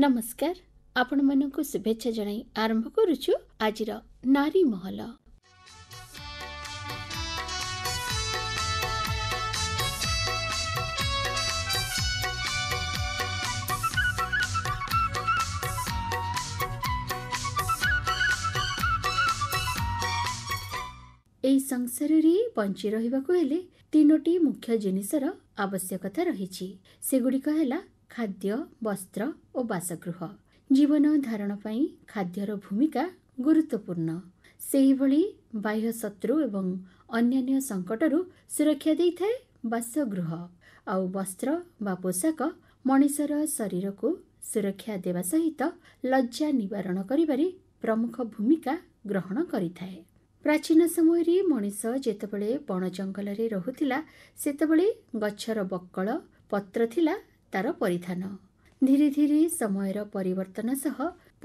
ନମସ୍କାର ଆପଣମାନଙ୍କୁ ଶୁଭେଚ୍ଛା ଜଣାଇ ଆରମ୍ଭ କରୁଛୁ ଆଜିର ନାରୀ ମହଲ ଏହି ସଂସାରରେ ବଞ୍ଚି ରହିବାକୁ ହେଲେ ତିନୋଟି ମୁଖ୍ୟ ଜିନିଷର ଆବଶ୍ୟକତା ରହିଛି ସେଗୁଡ଼ିକ ହେଲା ଖାଦ୍ୟ ବସ୍ତ୍ର ଓ ବାସଗୃହ ଜୀବନ ଧାରଣ ପାଇଁ ଖାଦ୍ୟର ଭୂମିକା ଗୁରୁତ୍ୱପୂର୍ଣ୍ଣ ସେହିଭଳି ବାହ୍ୟ ଶତ୍ରୁ ଏବଂ ଅନ୍ୟାନ୍ୟ ସଙ୍କଟରୁ ସୁରକ୍ଷା ଦେଇଥାଏ ବାସଗୃହ ଆଉ ବସ୍ତ୍ର ବା ପୋଷାକ ମଣିଷର ଶରୀରକୁ ସୁରକ୍ଷା ଦେବା ସହିତ ଲଜ୍ଜା ନିବାରଣ କରିବାରେ ପ୍ରମୁଖ ଭୂମିକା ଗ୍ରହଣ କରିଥାଏ ପ୍ରାଚୀନ ସମୟରେ ମଣିଷ ଯେତେବେଳେ ବଣ ଜଙ୍ଗଲରେ ରହୁଥିଲା ସେତେବେଳେ ଗଛର ବକଳ ପତ୍ର ଥିଲା ତାର ପରିଧାନ ଧୀରେ ଧୀରେ ସମୟର ପରିବର୍ତ୍ତନ ସହ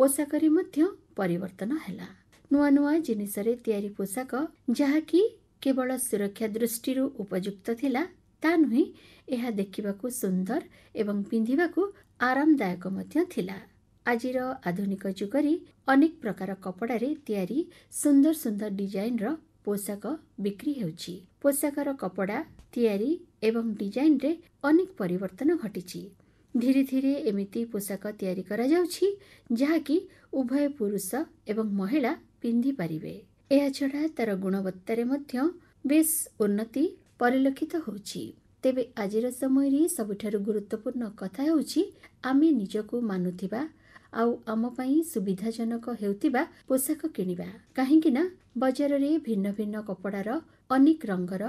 ପୋଷାକରେ ମଧ୍ୟ ପରିବର୍ତ୍ତନ ହେଲା ନୂଆ ନୂଆ ଜିନିଷରେ ତିଆରି ପୋଷାକ ଯାହାକି କେବଳ ସୁରକ୍ଷା ଦୃଷ୍ଟିରୁ ଉପଯୁକ୍ତ ଥିଲା ତା ନୁହେଁ ଏହା ଦେଖିବାକୁ ସୁନ୍ଦର ଏବଂ ପିନ୍ଧିବାକୁ ଆରାମଦାୟକ ମଧ୍ୟ ଥିଲା ଆଜିର ଆଧୁନିକ ଯୁଗରେ ଅନେକ ପ୍ରକାର କପଡ଼ାରେ ତିଆରି ସୁନ୍ଦର ସୁନ୍ଦର ଡିଜାଇନ୍ର ପୋଷାକ ବିକ୍ରି ହେଉଛି ପୋଷାକର କପଡ଼ା ତିଆରି ଏବଂ ଡିଜାଇନ୍ରେ ଅନେକ ପରିବର୍ତ୍ତନ ଘଟିଛି ଧୀରେ ଧୀରେ ଏମିତି ପୋଷାକ ତିଆରି କରାଯାଉଛି ଯାହାକି ଉଭୟ ପୁରୁଷ ଏବଂ ମହିଳା ପିନ୍ଧିପାରିବେ ଏହାଛଡ଼ା ତା'ର ଗୁଣବତ୍ତାରେ ମଧ୍ୟ ବେଶ ଉନ୍ନତି ପରିଲକ୍ଷିତ ହେଉଛି ତେବେ ଆଜିର ସମୟରେ ସବୁଠାରୁ ଗୁରୁତ୍ୱପୂର୍ଣ୍ଣ କଥା ହେଉଛି ଆମେ ନିଜକୁ ମାନୁଥିବା ଆଉ ଆମ ପାଇଁ ସୁବିଧାଜନକ ହେଉଥିବା ପୋଷାକ କିଣିବା କାହିଁକିନା ବଜାରରେ ଭିନ୍ନ ଭିନ୍ନ କପଡ଼ାର ଅନେକ ରଙ୍ଗର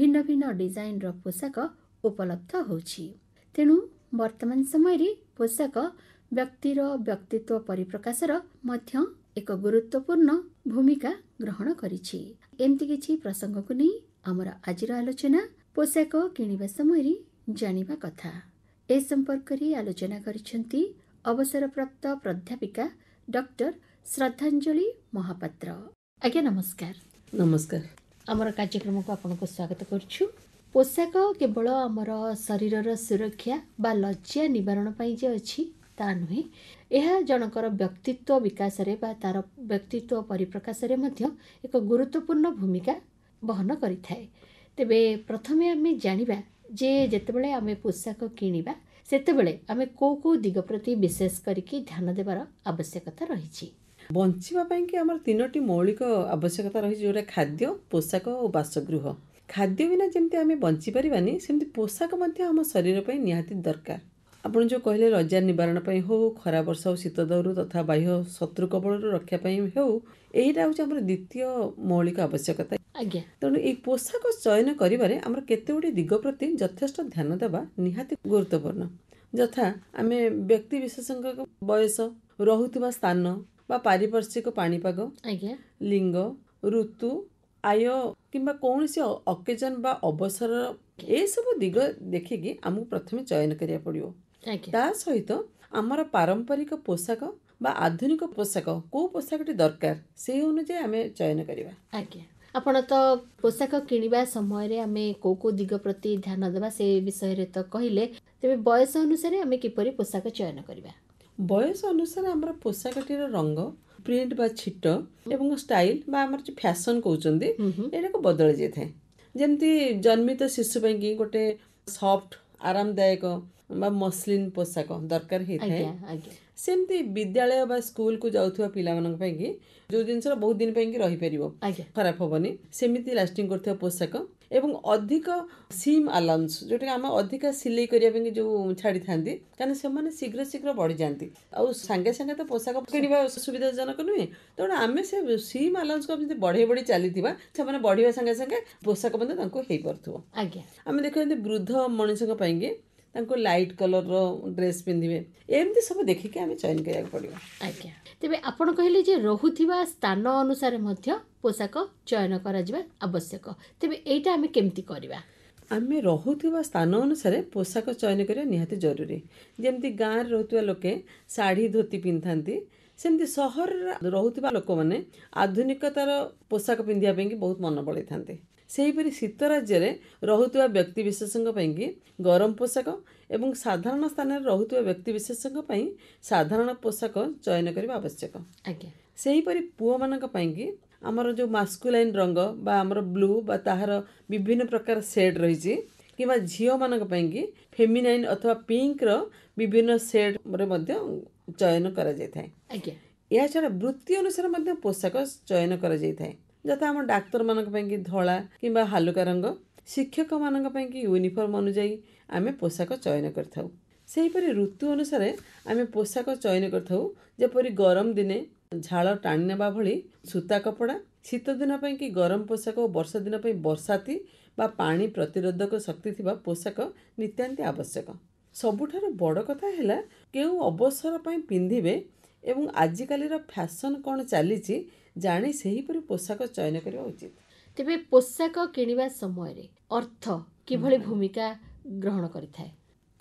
ଭିନ୍ନ ଭିନ୍ନ ଡିଜାଇନ୍ର ପୋଷାକ ଉପଲବ୍ଧ ହେଉଛି ତେଣୁ ବର୍ତ୍ତମାନ ସମୟରେ ପୋଷାକ ବ୍ୟକ୍ତିର ବ୍ୟକ୍ତିତ୍ୱ ପରିପ୍ରକାଶର ମଧ୍ୟ ଏକ ଗୁରୁତ୍ୱପୂର୍ଣ୍ଣ ଭୂମିକା ଗ୍ରହଣ କରିଛି ଏମିତି କିଛି ପ୍ରସଙ୍ଗକୁ ନେଇ ଆମର ଆଜିର ଆଲୋଚନା ପୋଷାକ କିଣିବା ସମୟରେ ଜାଣିବା କଥା ଏ ସମ୍ପର୍କରେ ଆଲୋଚନା କରିଛନ୍ତି ଅବସରପ୍ରାପ୍ତ ପ୍ରାଧ୍ୟାପିକା ଡକ୍ଟର ଶ୍ରଦ୍ଧାଞ୍ଜଳି ମହାପାତ୍ର ଆଜ୍ଞା ନମସ୍କାର ନମସ୍କାର ଆମର କାର୍ଯ୍ୟକ୍ରମକୁ ଆପଣଙ୍କୁ ସ୍ୱାଗତ କରୁଛୁ ପୋଷାକ କେବଳ ଆମର ଶରୀରର ସୁରକ୍ଷା ବା ଲଜ୍ଜା ନିବାରଣ ପାଇଁ ଯେ ଅଛି ତାହା ନୁହେଁ ଏହା ଜଣଙ୍କର ବ୍ୟକ୍ତିତ୍ୱ ବିକାଶରେ ବା ତାର ବ୍ୟକ୍ତିତ୍ୱ ପରିପ୍ରକାଶରେ ମଧ୍ୟ ଏକ ଗୁରୁତ୍ୱପୂର୍ଣ୍ଣ ଭୂମିକା ବହନ କରିଥାଏ ତେବେ ପ୍ରଥମେ ଆମେ ଜାଣିବା ଯେ ଯେତେବେଳେ ଆମେ ପୋଷାକ କିଣିବା ସେତେବେଳେ ଆମେ କେଉଁ କେଉଁ ଦିଗ ପ୍ରତି ବିଶେଷ କରିକି ଧ୍ୟାନ ଦେବାର ଆବଶ୍ୟକତା ରହିଛି ବଞ୍ଚିବା ପାଇଁକି ଆମର ତିନୋଟି ମୌଳିକ ଆବଶ୍ୟକତା ରହିଛି ଯେଉଁଟା ଖାଦ୍ୟ ପୋଷାକ ଓ ବାସଗୃହ ଖାଦ୍ୟ ବିନା ଯେମିତି ଆମେ ବଞ୍ଚିପାରିବାନି ସେମିତି ପୋଷାକ ମଧ୍ୟ ଆମ ଶରୀର ପାଇଁ ନିହାତି ଦରକାର ଆପଣ ଯେଉଁ କହିଲେ ଲଜ୍ଜା ନିବାରଣ ପାଇଁ ହେଉ ଖରା ବର୍ଷା ହଉ ଶୀତ ଦଉରୁ ତଥା ବାହ୍ୟ ଶତ୍ରୁ କବଳରୁ ରକ୍ଷା ପାଇଁ ହେଉ ଏଇଟା ହେଉଛି ଆମର ଦ୍ୱିତୀୟ ମୌଳିକ ଆବଶ୍ୟକତା ଆଜ୍ଞା ତେଣୁ ଏଇ ପୋଷାକ ଚୟନ କରିବାରେ ଆମର କେତେଗୁଡ଼ିଏ ଦିଗ ପ୍ରତି ଯଥେଷ୍ଟ ଧ୍ୟାନ ଦେବା ନିହାତି ଗୁରୁତ୍ୱପୂର୍ଣ୍ଣ ଯଥା ଆମେ ବ୍ୟକ୍ତି ବିଶେଷଙ୍କ ବୟସ ରହୁଥିବା ସ୍ଥାନ ବା ପାରିପାର୍ଶ୍ୱିକ ପାଣିପାଗ ଆଜ୍ଞା ଲିଙ୍ଗ ଋତୁ ଆୟ କିମ୍ବା କୌଣସି ଅକେଜନ୍ ବା ଅବସର ଏସବୁ ଦିଗ ଦେଖିକି ଆମକୁ ପ୍ରଥମେ ଚୟନ କରିବାକୁ ପଡ଼ିବ ତା ସହିତ ଆମର ପାରମ୍ପରିକ ପୋଷାକ ବା ଆଧୁନିକ ପୋଷାକ କେଉଁ ପୋଷାକଟି ଦରକାର ସେହି ଅନୁଯାୟୀ ଆମେ ଚୟନ କରିବା ଆଜ୍ଞା ଆପଣ ତ ପୋଷାକ କିଣିବା ସମୟରେ ଆମେ କେଉଁ କେଉଁ ଦିଗ ପ୍ରତି ଧ୍ୟାନ ଦେବା ସେ ବିଷୟରେ ତ କହିଲେ ତେବେ ବୟସ ଅନୁସାରେ ଆମେ କିପରି ପୋଷାକ ଚୟନ କରିବା ବୟସ ଅନୁସାରେ ଆମର ପୋଷାକଟିର ରଙ୍ଗ ପ୍ରିଣ୍ଟ ବା ଛିଟ ଏବଂ ଷ୍ଟାଇଲ ବା ଆମର ଯେଉଁ ଫ୍ୟାସନ କହୁଛନ୍ତି ଏଇଟାକୁ ବଦଳି ଯାଇଥାଏ ଯେମିତି ଜନ୍ମିତ ଶିଶୁ ପାଇଁକି ଗୋଟେ ସଫ୍ଟ ଆରାମଦାୟକ ବା ମସଲିନ୍ ପୋଷାକ ଦରକାର ହେଇଥାଏ ସେମିତି ବିଦ୍ୟାଳୟ ବା ସ୍କୁଲକୁ ଯାଉଥିବା ପିଲାମାନଙ୍କ ପାଇଁକି ଯେଉଁ ଜିନିଷର ବହୁତ ଦିନ ପାଇଁକି ରହିପାରିବ ଖରାପ ହବନି ସେମିତି ଲାଷ୍ଟିଂ କରୁଥିବା ପୋଷାକ ଏବଂ ଅଧିକ ସିମ୍ ଆଲାଉନ୍ସ ଯେଉଁଟାକି ଆମେ ଅଧିକା ସିଲେଇ କରିବା ପାଇଁ ଯେଉଁ ଛାଡ଼ିଥାନ୍ତି କାରଣ ସେମାନେ ଶୀଘ୍ର ଶୀଘ୍ର ବଢ଼ିଯାନ୍ତି ଆଉ ସାଙ୍ଗେ ସାଙ୍ଗେ ତ ପୋଷାକ କିଣିବା ସୁବିଧାଜନକ ନୁହେଁ ତେଣୁ ଆମେ ସେ ସିମ୍ ଆଲାଉନ୍ସକୁ ଯଦି ବଢ଼େଇ ବଢ଼େଇ ଚାଲିଥିବା ସେମାନେ ବଢ଼ିବା ସାଙ୍ଗେ ସାଙ୍ଗେ ପୋଷାକ ମଧ୍ୟ ତାଙ୍କୁ ହେଇପାରୁଥିବ ଆଜ୍ଞା ଆମେ ଦେଖିବା ଯେମିତି ବୃଦ୍ଧ ମଣିଷଙ୍କ ପାଇଁକି ତାଙ୍କୁ ଲାଇଟ୍ କଲର୍ର ଡ୍ରେସ୍ ପିନ୍ଧିବେ ଏମିତି ସବୁ ଦେଖିକି ଆମେ ଚୟନ କରିବାକୁ ପଡ଼ିବ ଆଜ୍ଞା ତେବେ ଆପଣ କହିଲେ ଯେ ରହୁଥିବା ସ୍ଥାନ ଅନୁସାରେ ମଧ୍ୟ ପୋଷାକ ଚୟନ କରାଯିବା ଆବଶ୍ୟକ ତେବେ ଏଇଟା ଆମେ କେମିତି କରିବା ଆମେ ରହୁଥିବା ସ୍ଥାନ ଅନୁସାରେ ପୋଷାକ ଚୟନ କରିବା ନିହାତି ଜରୁରୀ ଯେମିତି ଗାଁରେ ରହୁଥିବା ଲୋକେ ଶାଢ଼ୀ ଧୋତି ପିନ୍ଧିଥାନ୍ତି ସେମିତି ସହରରେ ରହୁଥିବା ଲୋକମାନେ ଆଧୁନିକତାର ପୋଷାକ ପିନ୍ଧିବା ପାଇଁକି ବହୁତ ମନ ବଳେଇଥାନ୍ତି ସେହିପରି ଶୀତ ରାଜ୍ୟରେ ରହୁଥିବା ବ୍ୟକ୍ତିବିଶେଷଙ୍କ ପାଇଁକି ଗରମ ପୋଷାକ ଏବଂ ସାଧାରଣ ସ୍ଥାନରେ ରହୁଥିବା ବ୍ୟକ୍ତିବିଶେଷଙ୍କ ପାଇଁ ସାଧାରଣ ପୋଷାକ ଚୟନ କରିବା ଆବଶ୍ୟକ ଆଜ୍ଞା ସେହିପରି ପୁଅମାନଙ୍କ ପାଇଁକି ଆମର ଯେଉଁ ମାସ୍କୁଲାଇନ୍ ରଙ୍ଗ ବା ଆମର ବ୍ଲୁ ବା ତାହାର ବିଭିନ୍ନ ପ୍ରକାର ସେଡ୍ ରହିଛି କିମ୍ବା ଝିଅମାନଙ୍କ ପାଇଁକି ଫେମିନାଇନ୍ ଅଥବା ପିଙ୍କର ବିଭିନ୍ନ ସେଡ୍ରେ ମଧ୍ୟ ଚୟନ କରାଯାଇଥାଏ ଆଜ୍ଞା ଏହାଛଡ଼ା ବୃତ୍ତି ଅନୁସାରେ ମଧ୍ୟ ପୋଷାକ ଚୟନ କରାଯାଇଥାଏ ଯଥା ଆମ ଡାକ୍ତରମାନଙ୍କ ପାଇଁକି ଧଳା କିମ୍ବା ହାଲୁକା ରଙ୍ଗ ଶିକ୍ଷକମାନଙ୍କ ପାଇଁକି ୟୁନିଫର୍ମ ଅନୁଯାୟୀ ଆମେ ପୋଷାକ ଚୟନ କରିଥାଉ ସେହିପରି ଋତୁ ଅନୁସାରେ ଆମେ ପୋଷାକ ଚୟନ କରିଥାଉ ଯେପରି ଗରମ ଦିନେ ଝାଳ ଟାଣି ନେବା ଭଳି ସୂତା କପଡ଼ା ଶୀତ ଦିନ ପାଇଁକି ଗରମ ପୋଷାକ ଓ ବର୍ଷା ଦିନ ପାଇଁ ବର୍ଷାତି ବା ପାଣି ପ୍ରତିରୋଧକ ଶକ୍ତି ଥିବା ପୋଷାକ ନିତ୍ୟାନ୍ତି ଆବଶ୍ୟକ ସବୁଠାରୁ ବଡ଼ କଥା ହେଲା କେଉଁ ଅବସର ପାଇଁ ପିନ୍ଧିବେ ଏବଂ ଆଜିକାଲିର ଫ୍ୟାସନ୍ କ'ଣ ଚାଲିଛି ଜାଣି ସେହିପରି ପୋଷାକ ଚୟନ କରିବା ଉଚିତ ତେବେ ପୋଷାକ କିଣିବା ସମୟରେ ଅର୍ଥ କିଭଳି ଭୂମିକା ଗ୍ରହଣ କରିଥାଏ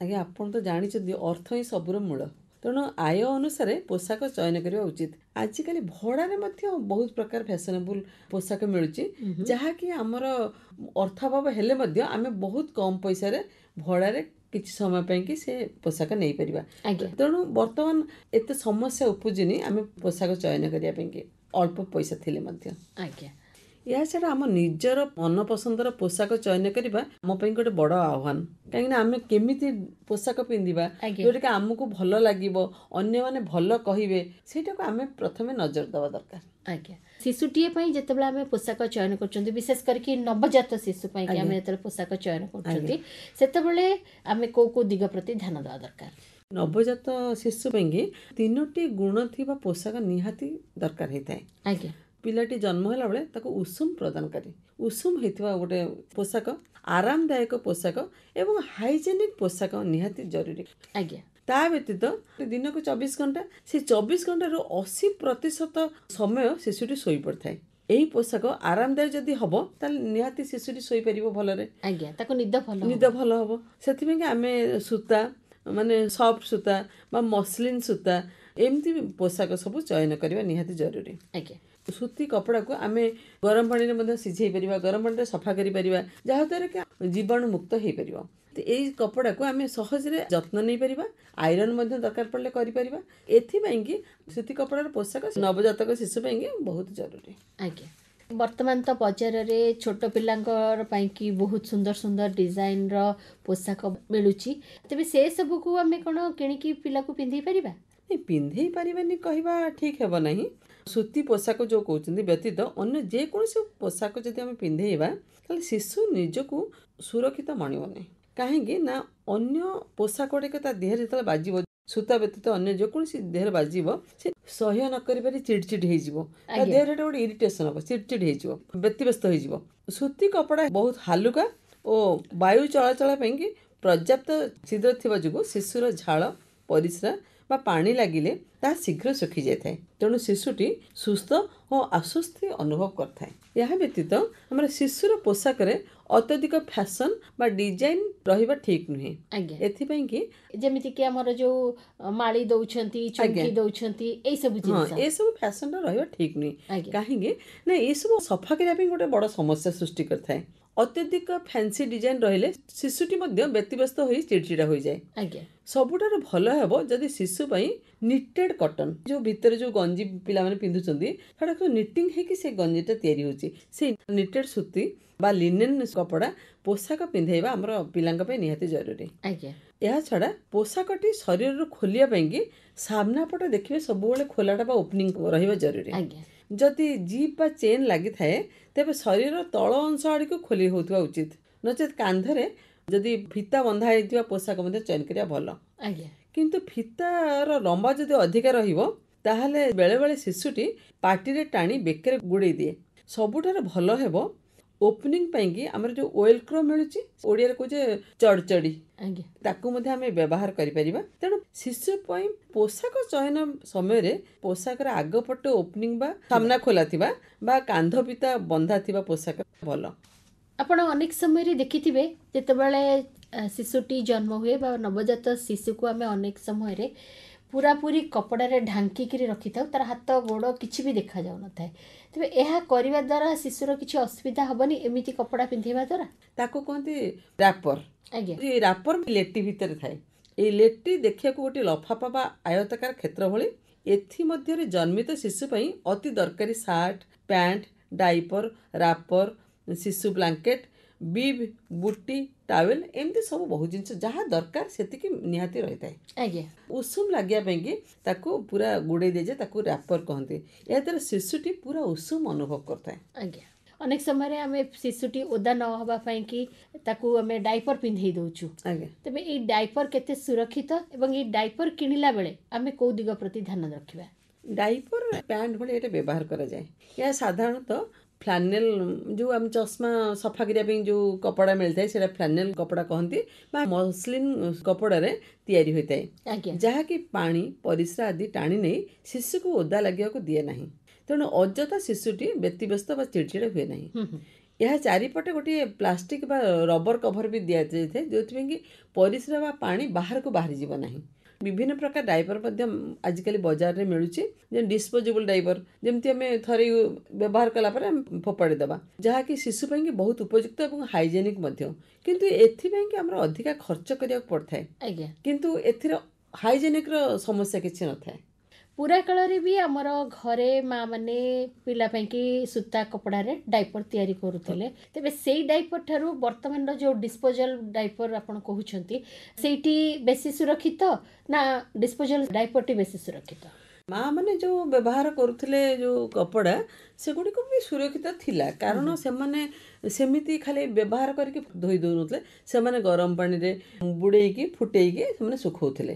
ଆଜ୍ଞା ଆପଣ ତ ଜାଣିଛନ୍ତି ଅର୍ଥ ହିଁ ସବୁର ମୂଳ ତେଣୁ ଆୟ ଅନୁସାରେ ପୋଷାକ ଚୟନ କରିବା ଉଚିତ ଆଜିକାଲି ଭଡ଼ାରେ ମଧ୍ୟ ବହୁତ ପ୍ରକାର ଫ୍ୟାସନେବୁଲ ପୋଷାକ ମିଳୁଛି ଯାହାକି ଆମର ଅର୍ଥ ଅଭାବ ହେଲେ ମଧ୍ୟ ଆମେ ବହୁତ କମ୍ ପଇସାରେ ଭଡ଼ାରେ କିଛି ସମୟ ପାଇଁକି ସେ ପୋଷାକ ନେଇପାରିବା ତେଣୁ ବର୍ତ୍ତମାନ ଏତେ ସମସ୍ୟା ଉପୁଜିନି ଆମେ ପୋଷାକ ଚୟନ କରିବା ପାଇଁକି ଅଳ୍ପ ପଇସା ଥିଲେ ମଧ୍ୟ ଆଜ୍ଞା ଏହା ଛଡ଼ା ଆମ ନିଜର ମନପସନ୍ଦର ପୋଷାକ ଚୟନ କରିବା ଆମ ପାଇଁ ଗୋଟେ ବଡ଼ ଆହ୍ୱାନ କାହିଁକିନା ଆମେ କେମିତି ପୋଷାକ ପିନ୍ଧିବା ଯେଉଁଟାକି ଆମକୁ ଭଲ ଲାଗିବ ଅନ୍ୟମାନେ ଭଲ କହିବେ ସେଇଟାକୁ ଆମେ ପ୍ରଥମେ ନଜର ଦେବା ଦରକାର ଆଜ୍ଞା ଶିଶୁଟିଏ ପାଇଁ ଯେତେବେଳେ ଆମେ ପୋଷାକ ଚୟନ କରୁଛନ୍ତି ବିଶେଷ କରିକି ନବଜାତ ଶିଶୁ ପାଇଁ ଆମେ ଯେତେବେଳେ ପୋଷାକ ଚୟନ କରୁଛନ୍ତି ସେତେବେଳେ ଆମେ କେଉଁ କେଉଁ ଦିଗ ପ୍ରତି ଧ୍ୟାନ ଦେବା ଦରକାର ନବଜାତ ଶିଶୁ ପାଇଁକି ତିନୋଟି ଗୁଣ ଥିବା ପୋଷାକ ନିହାତି ଦରକାର ହେଇଥାଏ ଆଜ୍ଞା ପିଲାଟି ଜନ୍ମ ହେଲାବେଳେ ତାକୁ ଉଷୁମ ପ୍ରଦାନକାରୀ ଉଷୁମ ହେଇଥିବା ଗୋଟେ ପୋଷାକ ଆରାମଦାୟକ ପୋଷାକ ଏବଂ ହାଇଜେନିକ୍ ପୋଷାକ ନିହାତି ଜରୁରୀ ଆଜ୍ଞା ତା ବ୍ୟତୀତ ଦିନକୁ ଚବିଶ ଘଣ୍ଟା ସେ ଚବିଶ ଘଣ୍ଟାରୁ ଅଶୀ ପ୍ରତିଶତ ସମୟ ଶିଶୁଟି ଶୋଇପଡ଼ିଥାଏ ଏହି ପୋଷାକ ଆରାମଦାୟୀ ଯଦି ହବ ତାହେଲେ ନିହାତି ଶିଶୁଟି ଶୋଇପାରିବ ଭଲରେ ଆଜ୍ଞା ତାକୁ ନିଦ ଭଲ ନିଦ ଭଲ ହବ ସେଥିପାଇଁକି ଆମେ ସୂତା ମାନେ ସଫ୍ଟ ସୂତା ବା ମସଲିନ୍ ସୂତା ଏମିତି ପୋଷାକ ସବୁ ଚୟନ କରିବା ନିହାତି ଜରୁରୀ ଆଜ୍ଞା ସୂତି କପଡ଼ାକୁ ଆମେ ଗରମ ପାଣିରେ ମଧ୍ୟ ସିଝେଇ ପାରିବା ଗରମ ପାଣିରେ ସଫା କରିପାରିବା ଯାହାଦ୍ୱାରା କି ଜୀବାଣୁ ମୁକ୍ତ ହେଇପାରିବ ଏଇ କପଡ଼ାକୁ ଆମେ ସହଜରେ ଯତ୍ନ ନେଇପାରିବା ଆଇରନ୍ ମଧ୍ୟ ଦରକାର ପଡ଼ିଲେ କରିପାରିବା ଏଥିପାଇଁକି ସୂତି କପଡ଼ାର ପୋଷାକ ନବଜାତକ ଶିଶୁ ପାଇଁକି ବହୁତ ଜରୁରୀ ଆଜ୍ଞା ବର୍ତ୍ତମାନ ତ ବଜାରରେ ଛୋଟ ପିଲାଙ୍କର ପାଇଁକି ବହୁତ ସୁନ୍ଦର ସୁନ୍ଦର ଡିଜାଇନ୍ର ପୋଷାକ ମିଳୁଛି ତେବେ ସେସବୁକୁ ଆମେ କ'ଣ କିଣିକି ପିଲାକୁ ପିନ୍ଧେଇ ପାରିବା ପିନ୍ଧେଇ ପାରିବେନି କହିବା ଠିକ୍ ହେବ ନାହିଁ ସୂତି ପୋଷାକ ଯେଉଁ କହୁଛନ୍ତି ବ୍ୟତୀତ ଅନ୍ୟ ଯେକୌଣସି ପୋଷାକ ଯଦି ଆମେ ପିନ୍ଧେଇବା ତାହେଲେ ଶିଶୁ ନିଜକୁ ସୁରକ୍ଷିତ ମାଣିବ ନାହିଁ କାହିଁକି ନା ଅନ୍ୟ ପୋଷାକ ଗୁଡ଼ିକ ତା ଦେହରେ ଯେତେବେଳେ ବାଜିବ ସୂତା ବ୍ୟତୀତ ଅନ୍ୟ ଯେକୌଣସି ଦେହରେ ବାଜିବ ସେ ସହ୍ୟ ନ କରିପାରି ଚିଡ଼ଚିଡ଼ ହେଇଯିବ ତା ଦେହରେ ଗୋଟେ ଇରିଟେସନ୍ ହେବ ଚିଡ଼ଚିଡ଼ ହେଇଯିବ ବ୍ୟତିବ୍ୟସ୍ତ ହେଇଯିବ ସୂତି କପଡ଼ା ବହୁତ ହାଲୁକା ଓ ବାୟୁ ଚଳାଚଳ ପାଇଁକି ପର୍ଯ୍ୟାପ୍ତ ଛିଦ୍ର ଥିବା ଯୋଗୁଁ ଶିଶୁର ଝାଳ ପରିସ୍ରା ବା ପାଣି ଲାଗିଲେ ତାହା ଶୀଘ୍ର ଶୁଖିଯାଇଥାଏ ତେଣୁ ଶିଶୁଟି ସୁସ୍ଥ ଓ ଆଶ୍ୱସ୍ତି ଅନୁଭବ କରିଥାଏ ଏହା ବ୍ୟତୀତ ଆମର ଶିଶୁର ପୋଷାକରେ ଅତ୍ୟଧିକ ଫ୍ୟାସନ୍ ବା ଡିଜାଇନ୍ ରହିବା ଠିକ୍ ନୁହେଁ ଆଜ୍ଞା ଏଥିପାଇଁ କି ଯେମିତିକି ଆମର ଯେଉଁ ମାଳି ଦଉଛନ୍ତି ଚୁଙ୍କି ଦଉଛନ୍ତି ଏଇସବୁ ହଁ ଏସବୁ ଫ୍ୟାସନ୍ର ରହିବା ଠିକ୍ ନୁହେଁ କାହିଁକି ନା ଏସବୁ ସଫା କରିବା ପାଇଁ ଗୋଟେ ବଡ଼ ସମସ୍ୟା ସୃଷ୍ଟି କରିଥାଏ ଅତ୍ୟଧିକ ଫ୍ୟାନ୍ସି ଡିଜାଇନ୍ ରହିଲେ ଶିଶୁଟି ମଧ୍ୟ ବ୍ୟତିବ୍ୟସ୍ତ ହୋଇ ଚିଡ଼ଚିଡ଼ା ହୋଇଯାଏ ଆଜ୍ଞା ସବୁଠାରୁ ଭଲ ହେବ ଯଦି ଶିଶୁ ପାଇଁ ନିଟେଡ୍ କଟନ୍ ଯେଉଁ ଭିତରେ ଯେଉଁ ଗଞ୍ଜି ପିଲାମାନେ ପିନ୍ଧୁଛନ୍ତି ସେଟା ନିଟିଂ ହେଇକି ସେ ଗଞ୍ଜିଟା ତିଆରି ହେଉଛି ସେଇ ନିଟେଡ୍ ସୁତି ବା ଲିନେନ୍ କପଡ଼ା ପୋଷାକ ପିନ୍ଧେଇବା ଆମର ପିଲାଙ୍କ ପାଇଁ ନିହାତି ଜରୁରୀ ଆଜ୍ଞା ଏହା ଛଡ଼ା ପୋଷାକଟି ଶରୀରରୁ ଖୋଲିବା ପାଇଁକି ସାମ୍ନା ପଟେ ଦେଖିବେ ସବୁବେଳେ ଖୋଲାଟା ବା ଓପନିଂ ରହିବା ଜରୁରୀ ଆଜ୍ଞା ଯଦି ଜିପ୍ ବା ଚେନ୍ ଲାଗିଥାଏ ତେବେ ଶରୀରର ତଳ ଅଂଶ ଆଡ଼କୁ ଖୋଲି ହେଉଥିବା ଉଚିତ ନଚେତ କାନ୍ଧରେ ଯଦି ଫିତା ବନ୍ଧା ହେଇଥିବା ପୋଷାକ ମଧ୍ୟ ଚେନ୍ କରିବା ଭଲ ଆଜ୍ଞା କିନ୍ତୁ ଫିତାର ଲମ୍ବା ଯଦି ଅଧିକା ରହିବ ତାହେଲେ ବେଳେବେଳେ ଶିଶୁଟି ପାଟିରେ ଟାଣି ବେକରେ ଗୁଡ଼େଇ ଦିଏ ସବୁଠାରୁ ଭଲ ହେବ ओपनिङ पाइक ओएलक्रम मेडले कि चढी आम व्यवहार गरिपर तिसु पोसाक चयन समय पोसाक र ओपनिंग ओपनिङ सामना खोला थान्ध पिता बन्धा पोसाक भन्नु अनेक समय देखिथिले शिशुटी जन्म बा नवजात शिशुको अनेक समय ପୁରାପୁରି କପଡ଼ାରେ ଢାଙ୍କିକିରି ରଖିଥାଉ ତା'ର ହାତ ଗୋଡ଼ କିଛି ବି ଦେଖାଯାଉନଥାଏ ତେବେ ଏହା କରିବା ଦ୍ୱାରା ଶିଶୁର କିଛି ଅସୁବିଧା ହେବନି ଏମିତି କପଡ଼ା ପିନ୍ଧିବା ଦ୍ୱାରା ତାକୁ କୁହନ୍ତି ରାପର ଆଜ୍ଞା ରାପର ଲେଟି ଭିତରେ ଥାଏ ଏଇ ଲେଟି ଦେଖିବାକୁ ଗୋଟିଏ ଲଫାପା ବା ଆୟତକାର କ୍ଷେତ୍ର ଭଳି ଏଥିମଧ୍ୟରେ ଜନ୍ମିତ ଶିଶୁ ପାଇଁ ଅତି ଦରକାରୀ ସାର୍ଟ ପ୍ୟାଣ୍ଟ ଡାଇପର ରାପର ଶିଶୁ ବ୍ଲାଙ୍କେଟ୍ बिब बुटी टावेल एमती सब बहुत जिन जहाँ दरकार से निहाती रही है उषुम लगे पूरा गुड़े दी जाए रैपर कहते यादारा शिशुटी पूरा उषुम अनुभव करता है अनेक समय शिशुटी ओदा न होबा कि डायपर पिंधै दउचु तेज ये डायपर केते सुरक्षित एवं ए डायपर किनिला बेले आमे को दिग प्रति ध्यान रखा डायपर पैंट भाई एटा व्यवहार करा जाय साधारणत ଫ୍ଲାନେଲ୍ ଯେଉଁ ଆମେ ଚଷମା ସଫା କରିବା ପାଇଁ ଯେଉଁ କପଡ଼ା ମିଳିଥାଏ ସେଇଟା ଫ୍ଲାନେଲ୍ କପଡ଼ା କହନ୍ତି ବା ମସଲିନ୍ କପଡ଼ାରେ ତିଆରି ହୋଇଥାଏ ଯାହାକି ପାଣି ପରିସ୍ରା ଆଦି ଟାଣି ନେଇ ଶିଶୁକୁ ଓଦା ଲାଗିବାକୁ ଦିଏ ନାହିଁ ତେଣୁ ଅଯଥା ଶିଶୁଟି ବ୍ୟତିବ୍ୟସ୍ତ ବା ଚିଡ଼ଚିଡ଼ ହୁଏ ନାହିଁ ଏହା ଚାରିପଟେ ଗୋଟିଏ ପ୍ଲାଷ୍ଟିକ୍ ବା ରବର କଭର ବି ଦିଆଯାଇଥାଏ ଯେଉଁଥିପାଇଁ କି ପରିସ୍ରା ବା ପାଣି ବାହାରକୁ ବାହାରିଯିବ ନାହିଁ ବିଭିନ୍ନ ପ୍ରକାର ଡାଇପର୍ ମଧ୍ୟ ଆଜିକାଲି ବଜାରରେ ମିଳୁଛି ଯେ ଡିସ୍ପୋଜେବଲ୍ ଡାଇପର୍ ଯେମିତି ଆମେ ଥରେ ବ୍ୟବହାର କଲା ପରେ ଆମେ ଫୋପାଡ଼ି ଦେବା ଯାହାକି ଶିଶୁ ପାଇଁକି ବହୁତ ଉପଯୁକ୍ତ ଏବଂ ହାଇଜେନିକ୍ ମଧ୍ୟ କିନ୍ତୁ ଏଥିପାଇଁକି ଆମର ଅଧିକା ଖର୍ଚ୍ଚ କରିବାକୁ ପଡ଼ିଥାଏ ଆଜ୍ଞା କିନ୍ତୁ ଏଥିର ହାଇଜେନିକ୍ର ସମସ୍ୟା କିଛି ନଥାଏ ପୁରାକାଳରେ ବି ଆମର ଘରେ ମାଆମାନେ ପିଲା ପାଇଁକି ସୂତା କପଡ଼ାରେ ଡାଇପର୍ ତିଆରି କରୁଥିଲେ ତେବେ ସେଇ ଡାଇପର୍ ଠାରୁ ବର୍ତ୍ତମାନର ଯେଉଁ ଡିସ୍ପୋଜାଲ୍ ଡାଇପର୍ ଆପଣ କହୁଛନ୍ତି ସେଇଟି ବେଶୀ ସୁରକ୍ଷିତ ନା ଡିସ୍ପୋଜାଲ୍ ଡାଇପର୍ଟି ବେଶୀ ସୁରକ୍ଷିତ ମାଆମାନେ ଯେଉଁ ବ୍ୟବହାର କରୁଥିଲେ ଯେଉଁ କପଡ଼ା ସେଗୁଡ଼ିକ ବି ସୁରକ୍ଷିତ ଥିଲା କାରଣ ସେମାନେ ସେମିତି ଖାଲି ବ୍ୟବହାର କରିକି ଧୋଇ ଦେଉନଥିଲେ ସେମାନେ ଗରମ ପାଣିରେ ବୁଡ଼େଇକି ଫୁଟେଇକି ସେମାନେ ଶୁଖାଉଥିଲେ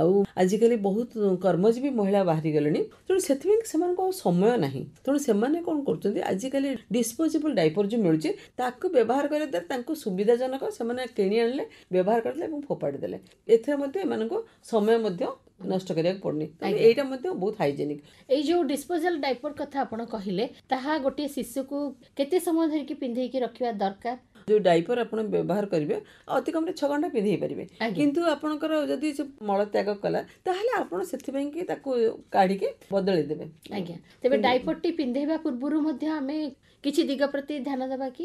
ଆଉ ଆଜିକାଲି ବହୁତ କର୍ମଜୀବୀ ମହିଳା ବାହାରିଗଲେଣି ତେଣୁ ସେଥିପାଇଁ ସେମାନଙ୍କୁ ଆଉ ସମୟ ନାହିଁ ତେଣୁ ସେମାନେ କ'ଣ କରୁଛନ୍ତି ଆଜିକାଲି ଡିସ୍ପୋଜେବଲ୍ ଡାଇପର୍ ଯେଉଁ ମିଳୁଛି ତାକୁ ବ୍ୟବହାର କରିବା ଦ୍ୱାରା ତାଙ୍କୁ ସୁବିଧାଜନକ ସେମାନେ କିଣି ଆଣିଲେ ବ୍ୟବହାର କରିଦେଲେ ଏବଂ ଫୋପାଡ଼ି ଦେଲେ ଏଥିରେ ମଧ୍ୟ ଏମାନଙ୍କୁ ସମୟ ମଧ୍ୟ ନଷ୍ଟ କରିବାକୁ ପଡ଼ୁନି ଏଇଟା ମଧ୍ୟ ବହୁତ ହାଇଜେନିକ୍ ଏଇ ଯେଉଁ ଡିସ୍ପୋଜାଲ୍ ଡାଇପର୍ କଥା ଆପଣ କହିଲେ କଲେ ତାହା ଗୋଟିଏ ଶିଶୁକୁ କେତେ ସମୟ ଧରିକି ପିନ୍ଧେଇକି ରଖିବା ଦରକାର ଯେଉଁ ଡାଇପର୍ ଆପଣ ବ୍ୟବହାର କରିବେ ଅତି କମ୍ରେ ଛଅ ଘଣ୍ଟା ପିନ୍ଧେଇ ପାରିବେ କିନ୍ତୁ ଆପଣଙ୍କର ଯଦି ସେ ମଳତ୍ୟାଗ କଲା ତାହେଲେ ଆପଣ ସେଥିପାଇଁ କି ତାକୁ କାଢ଼ିକି ବଦଳେଇ ଦେବେ ଆଜ୍ଞା ତେବେ ଡାଇପର୍ଟି ପିନ୍ଧେଇବା ପୂର୍ବରୁ ମଧ୍ୟ ଆମେ କିଛି ଦିଗ ପ୍ରତି ଧ୍ୟାନ ଦେବା କି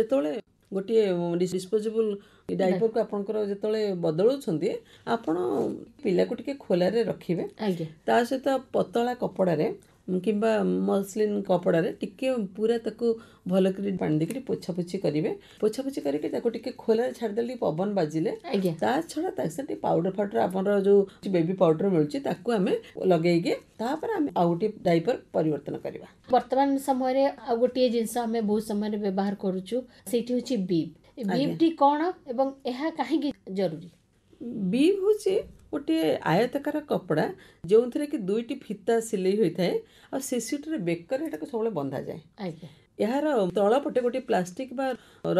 ଯେତେବେଳେ ଗୋଟିଏ ଡିସ୍ପୋଜେବୁଲ୍ ଡାଇପର୍କୁ ଆପଣଙ୍କର ଯେତେବେଳେ ବଦଳାଉଛନ୍ତି ଆପଣ ପିଲାକୁ ଟିକେ ଖୋଲାରେ ରଖିବେ ତା ସହିତ ପତଳା କପଡ଼ାରେ कि मसलीन कपड़ा टी पूरा भल कर पा देखिए पोछापोछी करेंगे पोछापोछी करके खोल छाड़दे पवन बाजिले छड़ा पाउडर फाउडर आप जो बेबी पाउडर मिलूँ ताको आम लगे आउ गए डायपर पर बर्तमान समय गोटे जिनस बहुत समय व्यवहार कर जरूरी बीब हूँ ଗୋଟିଏ ଆୟତକାର କପଡ଼ା ଯେଉଁଥିରେ କି ଦୁଇଟି ଫିତା ସିଲେଇ ହୋଇଥାଏ ଆଉ ସେ ସିଟ୍ରେ ବେକରେ ଏଟାକୁ ସବୁବେଳେ ବନ୍ଧାଯାଏ ଏହାର ତଳପଟେ ଗୋଟିଏ ପ୍ଲାଷ୍ଟିକ ବା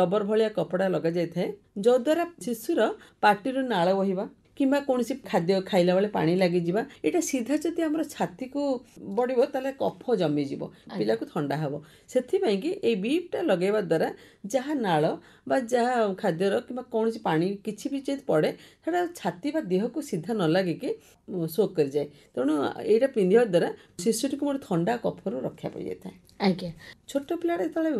ରବର ଭଳିଆ କପଡ଼ା ଲଗାଯାଇଥାଏ ଯଦ୍ୱାରା ଶିଶୁର ପାଟିରୁ ନାଳ ବହିବା କିମ୍ବା କୌଣସି ଖାଦ୍ୟ ଖାଇଲା ବେଳେ ପାଣି ଲାଗିଯିବା ଏଇଟା ସିଧା ଯଦି ଆମର ଛାତିକୁ ବଢ଼ିବ ତାହେଲେ କଫ ଜମିଯିବ ପିଲାକୁ ଥଣ୍ଡା ହେବ ସେଥିପାଇଁକି ଏଇ ବିପ୍ଟା ଲଗାଇବା ଦ୍ୱାରା ଯାହା ନାଳ ବା ଯାହା ଖାଦ୍ୟର କିମ୍ବା କୌଣସି ପାଣି କିଛି ବି ଯଦି ପଡ଼େ ସେଇଟା ଛାତି ବା ଦେହକୁ ସିଧା ନ ଲାଗିକି ସୋକ୍ କରିଯାଏ ତେଣୁ ଏଇଟା ପିନ୍ଧିବା ଦ୍ୱାରା ଶିଶୁଟିକୁ ମୋର ଥଣ୍ଡା କଫରୁ ରକ୍ଷା ପାଇଯାଇଥାଏ ଆଜ୍ଞା ଛୋଟ ପିଲାଟା ଯେତେବେଳେ